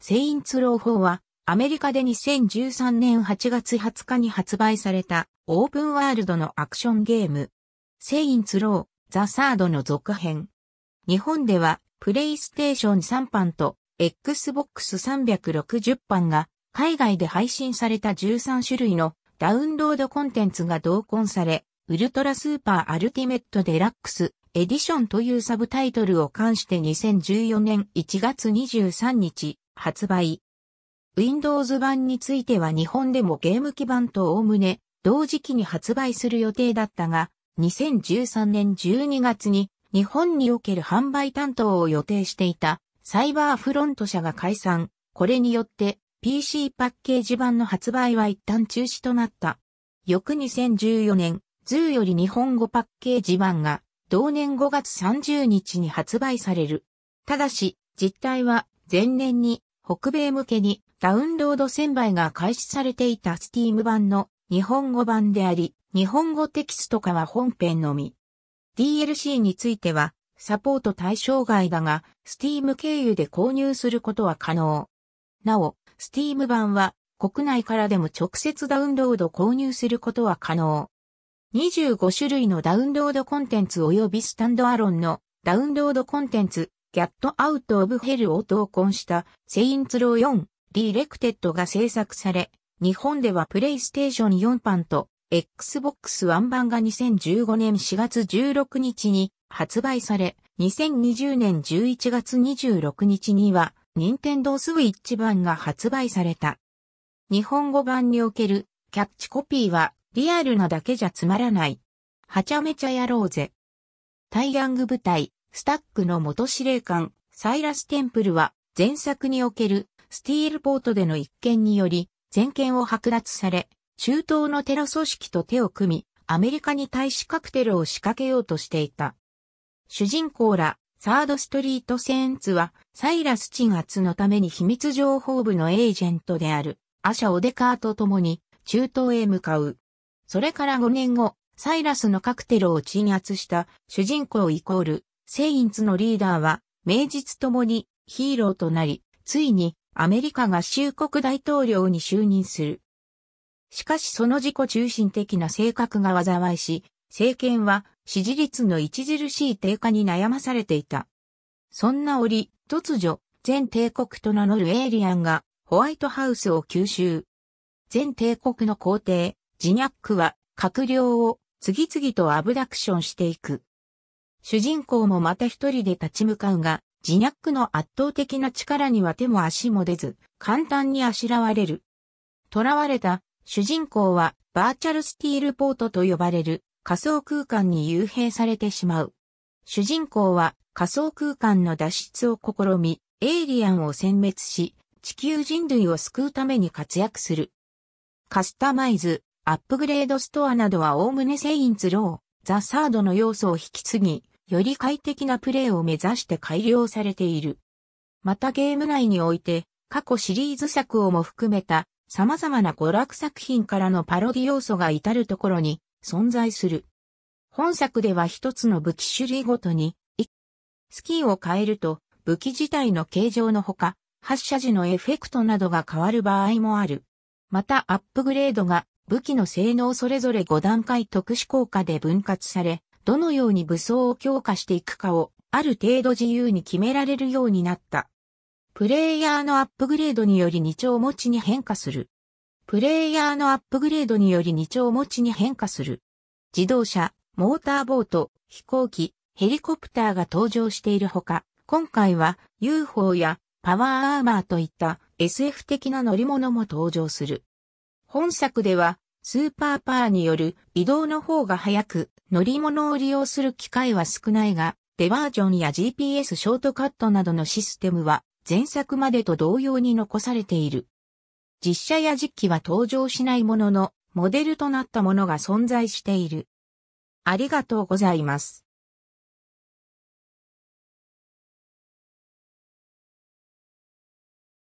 セインツロー4は、アメリカで2013年8月20日に発売されたオープンワールドのアクションゲーム。セインツロー、ザ・サードの続編。日本では、プレイステーション3版と Xbox 360版が海外で配信された13種類のダウンロードコンテンツが同梱され、ウルトラスーパーアルティメットデラックスエディションというサブタイトルを冠して2014年1月23日、発売。Windows 版については日本でもゲーム基盤と概ね同時期に発売する予定だったが、2013年12月に日本における販売担当を予定していたサイバーフロント社が解散。これによって PC パッケージ版の発売は一旦中止となった。翌2014年、ズーより日本語パッケージ版が同年5月30日に発売される。ただし、実態は前年に北米向けにダウンロード1000倍が開始されていた Steam 版の日本語版であり、日本語テキスト化は本編のみ。DLC については、サポート対象外だが、Steam 経由で購入することは可能。なお、Steam 版は国内からでも直接ダウンロード購入することは可能。25種類のダウンロードコンテンツ及びスタンドアロンのダウンロードコンテンツキャット・アウト・オブ・ヘルを同梱したセインツロー4ィレクテッドが制作され、日本ではプレイステーション4版と Xbox One 版が2015年4月16日に発売され、2020年11月26日には、任天堂スイッチ版が発売された。日本語版におけるキャッチコピーは、リアルなだけじゃつまらない。はちゃめちゃやろうぜ。タイヤング部隊、スタックの元司令官、サイラス・テンプルは、前作におけるスティールポートでの一件により、全権を剥奪され、中東のテロ組織と手を組み、アメリカに対しカクテルを仕掛けようとしていた。主人公ら、サードストリートセンツは、サイラス鎮圧のために秘密情報部のエージェントである、アシャ・オデカーと共に、中東へ向かう。それから5年後、サイラスのカクテルを鎮圧した主人公イコールセインツのリーダーは、名実ともにヒーローとなり、ついにアメリカ合衆国大統領に就任する。しかしその自己中心的な性格が災いし、政権は支持率の著しい低下に悩まされていた。そんな折、突如、全帝国と名乗るエイリアンがホワイトハウスを吸収。全帝国の皇帝、ジニャックは閣僚を次々とアブダクションしていく。主人公もまた一人で立ち向かうが、ジニャックの圧倒的な力には手も足も出ず、簡単にあしらわれる。囚われた主人公はバーチャルスティールポートと呼ばれる仮想空間に幽閉されてしまう。主人公は仮想空間の脱出を試み、エイリアンを殲滅し、地球人類を救うために活躍する。カスタマイズ、アップグレードストアなどはおおむねセインツロー、ザ・サードの要素を引き継ぎ、より快適なプレイを目指して改良されている。またゲーム内において、過去シリーズ作をも含めた様々な娯楽作品からのパロディ要素が至るところに存在する。本作では一つの武器種類ごとに、スキーを変えると武器自体の形状のほか、発射時のエフェクトなどが変わる場合もある。またアップグレードが武器の性能それぞれ5段階特殊効果で分割され、どのように武装を強化していくかを、ある程度自由に決められるようになった。プレイヤーのアップグレードにより2丁持ちに変化する。プレイヤーのアップグレードにより2丁持ちに変化する。自動車、モーターボート、飛行機、ヘリコプターが登場しているほか、今回は UFO やパワーアーマーといった SF 的な乗り物も登場する。本作ではスーパーパーによる移動の方が早く乗り物を利用する機会は少ないが、デバージョンや GPS ショートカットなどのシステムは前作までと同様に残されている。実写や実機は登場しないものの、モデルとなったものが存在している。ありがとうございます。